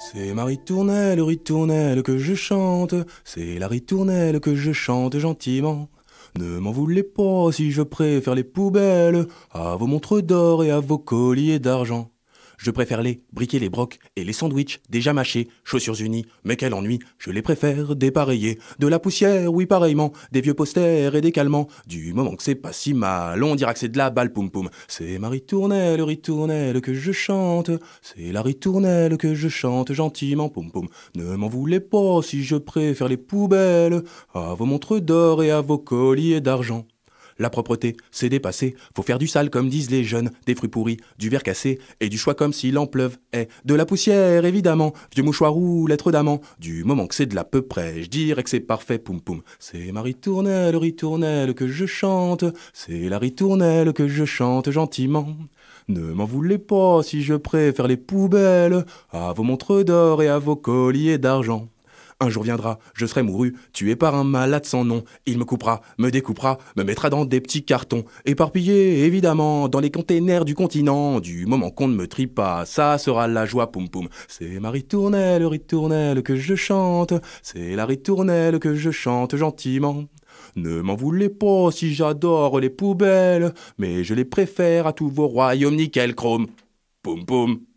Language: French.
C'est ma ritournelle, ritournelle que je chante, c'est la ritournelle que je chante gentiment. Ne m'en voulez pas si je préfère les poubelles à vos montres d'or et à vos colliers d'argent. Je préfère les briquets, les brocs et les sandwichs déjà mâchés, chaussures unies, mais quel ennui, je les préfère dépareillés. De la poussière, oui pareillement, des vieux posters et des calmants. Du moment que c'est pas si mal, on dira que c'est de la balle poum poum. C'est ma ritournelle, ritournelle que je chante, c'est la ritournelle que je chante gentiment poum poum. Ne m'en voulez pas si je préfère les poubelles à vos montres d'or et à vos colliers d'argent. La propreté, c'est dépassé. Faut faire du sale comme disent les jeunes, des fruits pourris, du verre cassé et du choix comme s'il en pleuve. Et eh, de la poussière évidemment, du mouchoir roux, lettre d'amant. Du moment que c'est de la peu près, je dirais que c'est parfait, poum poum. C'est ma ritournelle, ritournelle que je chante. C'est la ritournelle que je chante gentiment. Ne m'en voulez pas si je préfère les poubelles à vos montres d'or et à vos colliers d'argent. Un jour viendra, je serai mouru, tué par un malade sans nom. Il me coupera, me découpera, me mettra dans des petits cartons, Éparpillé, évidemment dans les containers du continent. Du moment qu'on ne me trie pas, ça sera la joie, poum poum. C'est ma ritournelle, ritournelle que je chante, c'est la ritournelle que je chante gentiment. Ne m'en voulez pas si j'adore les poubelles, mais je les préfère à tous vos royaumes nickel chrome. Poum poum.